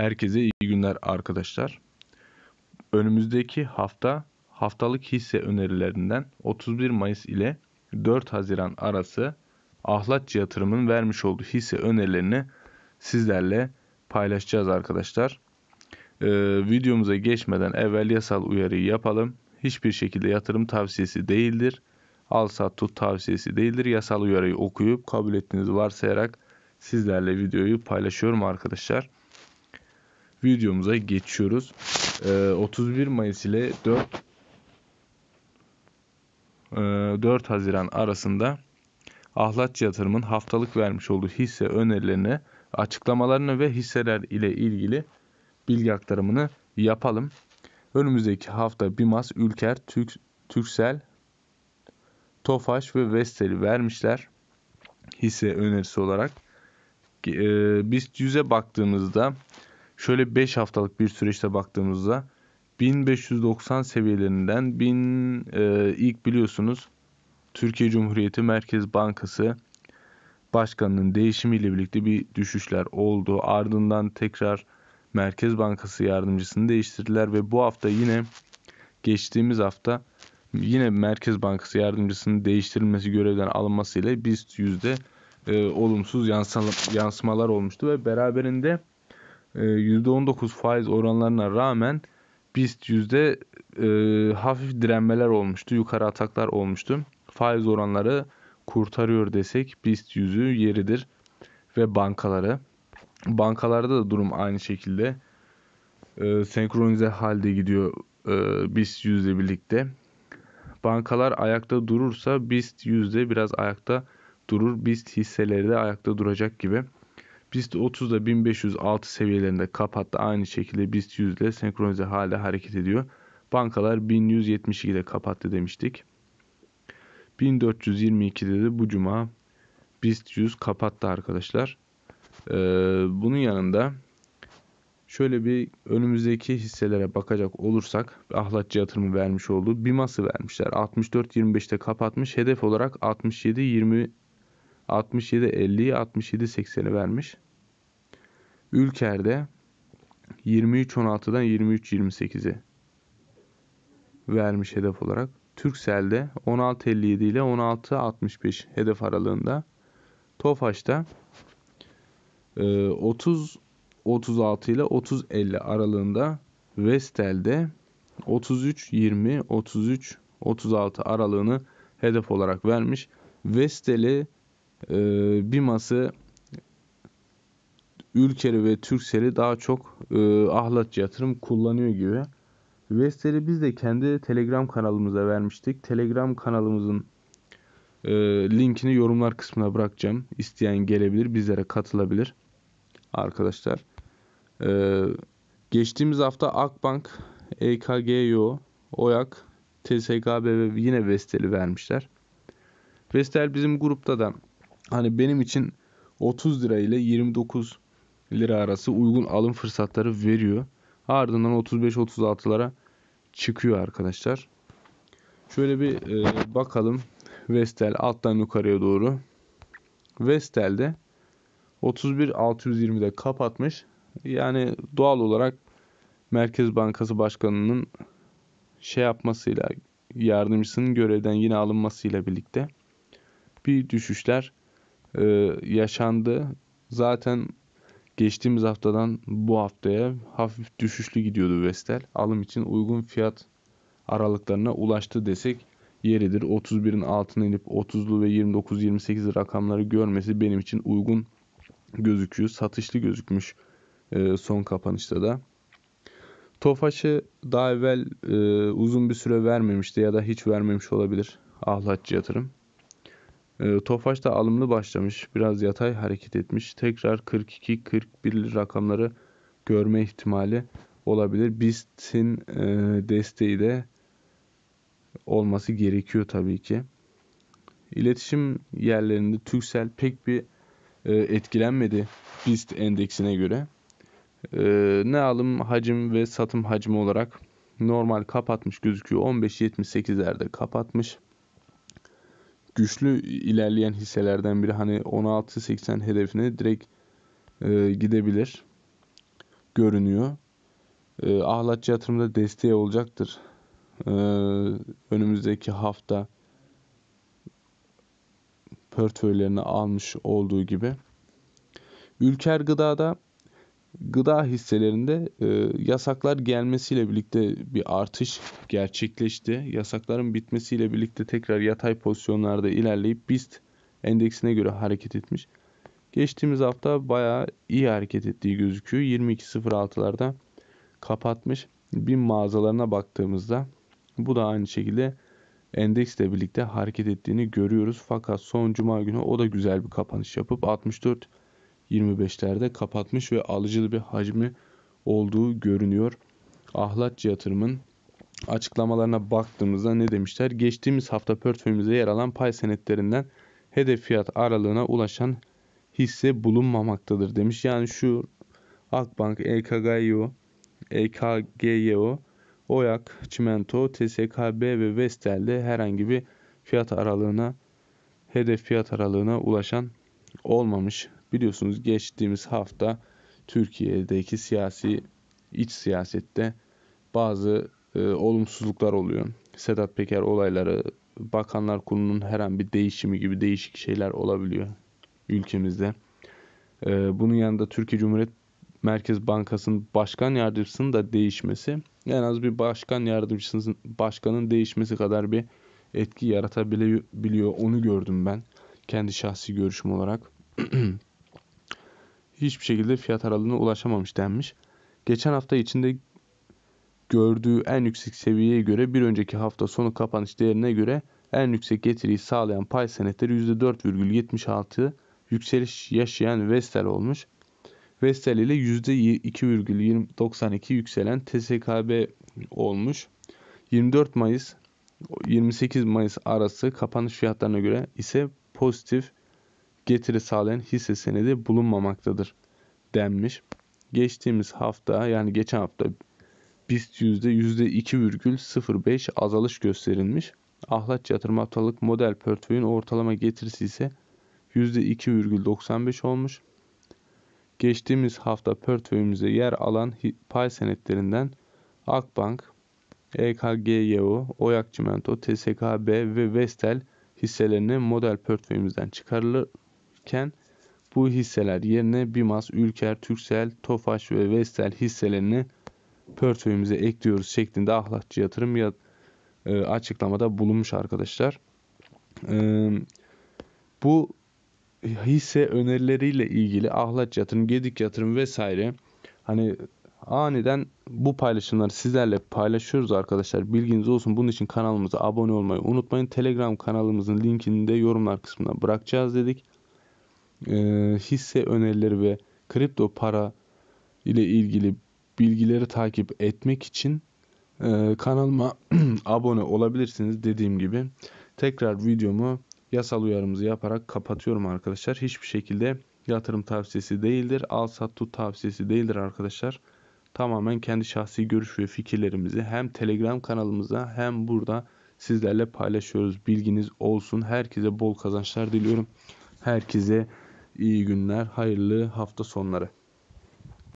Herkese iyi günler arkadaşlar. Önümüzdeki hafta haftalık hisse önerilerinden 31 Mayıs ile 4 Haziran arası Ahlatçı Yatırım'ın vermiş olduğu hisse önerilerini sizlerle paylaşacağız arkadaşlar. Ee, videomuza geçmeden evvel yasal uyarıyı yapalım. Hiçbir şekilde yatırım tavsiyesi değildir. Al sat tut tavsiyesi değildir. Yasal uyarıyı okuyup kabul ettiğinizi varsayarak sizlerle videoyu paylaşıyorum arkadaşlar videomuza geçiyoruz. Ee, 31 Mayıs ile 4 4 e, Haziran arasında Ahlatçı Yatırım'ın haftalık vermiş olduğu hisse önerilerini, açıklamalarını ve hisseler ile ilgili bilgi aktarımını yapalım. Önümüzdeki hafta Bimas, Ülker, Türk, Türksel, Tofaş ve Vestel'i vermişler hisse önerisi olarak. E, biz yüze baktığımızda Şöyle 5 haftalık bir süreçte baktığımızda 1590 seviyelerinden 1000 e, ilk biliyorsunuz Türkiye Cumhuriyeti Merkez Bankası başkanının değişimiyle birlikte bir düşüşler oldu. Ardından tekrar Merkez Bankası yardımcısını değiştirdiler ve bu hafta yine geçtiğimiz hafta yine Merkez Bankası yardımcısının değiştirilmesi görevden alınmasıyla BIST yüzde e, olumsuz yansımalar olmuştu ve beraberinde %19 e, faiz oranlarına rağmen BIST yüzde e, hafif direnmeler olmuştu. Yukarı ataklar olmuştu. Faiz oranları kurtarıyor desek BIST yüzü yeridir ve bankaları. Bankalarda da durum aynı şekilde e, senkronize halde gidiyor e, BIST yüzle birlikte. Bankalar ayakta durursa BIST yüzde biraz ayakta durur. BIST hisseleri de ayakta duracak gibi. BIST 30 da 1506 seviyelerinde kapattı. Aynı şekilde BIST 100 ile senkronize halde hareket ediyor. Bankalar 1172'de kapattı demiştik. 1422'de de bu cuma BIST 100 kapattı arkadaşlar. Ee, bunun yanında şöyle bir önümüzdeki hisselere bakacak olursak ahlatçı yatırımı vermiş oldu. BİMAS'ı vermişler. 64.25'te kapatmış. Hedef olarak 67.20 67 50'yi 67 80'i vermiş. Ülker'de 23 16'dan 23 28'i vermiş hedef olarak. Türksel'de 16.57 ile 16.65 hedef aralığında. Tofaş'ta 30 e, 36 ile 30 50 aralığında. Vestel'de 33 20 33 36 aralığını hedef olarak vermiş. Vestel'i e, ee, BİMAS'ı Ülkeli ve Türksel'i daha çok e, ahlat yatırım kullanıyor gibi. Vestel'i biz de kendi Telegram kanalımıza vermiştik. Telegram kanalımızın e, linkini yorumlar kısmına bırakacağım. İsteyen gelebilir, bizlere katılabilir arkadaşlar. E, geçtiğimiz hafta Akbank, EKGYO, OYAK, TSKB ve yine Vestel'i vermişler. Vestel bizim grupta da Hani benim için 30 lira ile 29 lira arası uygun alım fırsatları veriyor. Ardından 35-36'lara çıkıyor arkadaşlar. Şöyle bir e, bakalım Vestel alttan yukarıya doğru. Vestel'de 31.620'de kapatmış. Yani doğal olarak Merkez Bankası Başkanı'nın şey yapmasıyla yardımcısının görevden yine alınmasıyla birlikte bir düşüşler e, yaşandı. Zaten geçtiğimiz haftadan bu haftaya hafif düşüşlü gidiyordu Vestel. Alım için uygun fiyat aralıklarına ulaştı desek yeridir. 31'in altına inip 30'lu ve 29-28 rakamları görmesi benim için uygun gözüküyor. Satışlı gözükmüş e, son kapanışta da. Tofaş'ı daha evvel e, uzun bir süre vermemişti ya da hiç vermemiş olabilir ahlatçı yatırım. Ee, Tofaş da alımlı başlamış. Biraz yatay hareket etmiş. Tekrar 42-41 rakamları görme ihtimali olabilir. BIST'in e, desteği de olması gerekiyor tabii ki. İletişim yerlerinde Türksel pek bir e, etkilenmedi BIST endeksine göre. E, ne alım hacim ve satım hacmi olarak normal kapatmış gözüküyor. 15.78'lerde kapatmış güçlü ilerleyen hisselerden biri. Hani 16.80 hedefine direkt e, gidebilir. Görünüyor. E, ahlatçı yatırımda desteği olacaktır. E, önümüzdeki hafta portföylerini almış olduğu gibi. Ülker Gıda'da gıda hisselerinde e, yasaklar gelmesiyle birlikte bir artış gerçekleşti. Yasakların bitmesiyle birlikte tekrar yatay pozisyonlarda ilerleyip BIST endeksine göre hareket etmiş. Geçtiğimiz hafta bayağı iyi hareket ettiği gözüküyor. 22.06'larda kapatmış. BİM mağazalarına baktığımızda bu da aynı şekilde endeksle birlikte hareket ettiğini görüyoruz. Fakat son cuma günü o da güzel bir kapanış yapıp 64 25'lerde kapatmış ve alıcılı bir hacmi olduğu görünüyor. Ahlatçı yatırımın açıklamalarına baktığımızda ne demişler? Geçtiğimiz hafta portföyümüzde yer alan pay senetlerinden hedef fiyat aralığına ulaşan hisse bulunmamaktadır demiş. Yani şu Akbank, EKGYO, EKGYO, Oyak, Çimento, TSKB ve Vestel'de herhangi bir fiyat aralığına hedef fiyat aralığına ulaşan olmamış Biliyorsunuz geçtiğimiz hafta Türkiye'deki siyasi iç siyasette bazı e, olumsuzluklar oluyor. Sedat Peker olayları, Bakanlar Kurulu'nun her an bir değişimi gibi değişik şeyler olabiliyor ülkemizde. E, bunun yanında Türkiye Cumhuriyet Merkez Bankası'nın başkan yardımcısının da değişmesi en az bir başkan yardımcısının başkanın değişmesi kadar bir etki yaratabiliyor. Onu gördüm ben kendi şahsi görüşüm olarak. hiçbir şekilde fiyat aralığına ulaşamamış denmiş. Geçen hafta içinde gördüğü en yüksek seviyeye göre bir önceki hafta sonu kapanış değerine göre en yüksek getiriyi sağlayan pay senetleri %4,76 yükseliş yaşayan Vestel olmuş. Vestel ile %2,92 yükselen TSKB olmuş. 24 Mayıs 28 Mayıs arası kapanış fiyatlarına göre ise pozitif getiri sağlayan hisse senedi bulunmamaktadır denmiş. Geçtiğimiz hafta yani geçen hafta BIST yüzde %2,05 azalış gösterilmiş. Ahlat yatırım haftalık model portföyün ortalama getirisi ise %2,95 olmuş. Geçtiğimiz hafta portföyümüzde yer alan pay senetlerinden Akbank, EKGYO, Oyak Çimento, TSKB ve Vestel hisselerini model portföyümüzden çıkarılır, iken bu hisseler yerine Bimas, Ülker, Türksel, Tofaş ve Vestel hisselerini portföyümüze ekliyoruz şeklinde ahlakçı yatırım ya, e, açıklamada bulunmuş arkadaşlar. E, bu hisse önerileriyle ilgili ahlaç yatırım, gedik yatırım vesaire hani aniden bu paylaşımları sizlerle paylaşıyoruz arkadaşlar. Bilginiz olsun. Bunun için kanalımıza abone olmayı unutmayın. Telegram kanalımızın linkini de yorumlar kısmına bırakacağız dedik e, hisse önerileri ve kripto para ile ilgili bilgileri takip etmek için e, kanalıma abone olabilirsiniz dediğim gibi. Tekrar videomu yasal uyarımızı yaparak kapatıyorum arkadaşlar. Hiçbir şekilde yatırım tavsiyesi değildir. Al sat tut tavsiyesi değildir arkadaşlar. Tamamen kendi şahsi görüş ve fikirlerimizi hem Telegram kanalımıza hem burada sizlerle paylaşıyoruz. Bilginiz olsun. Herkese bol kazançlar diliyorum. Herkese iyi günler, hayırlı hafta sonları.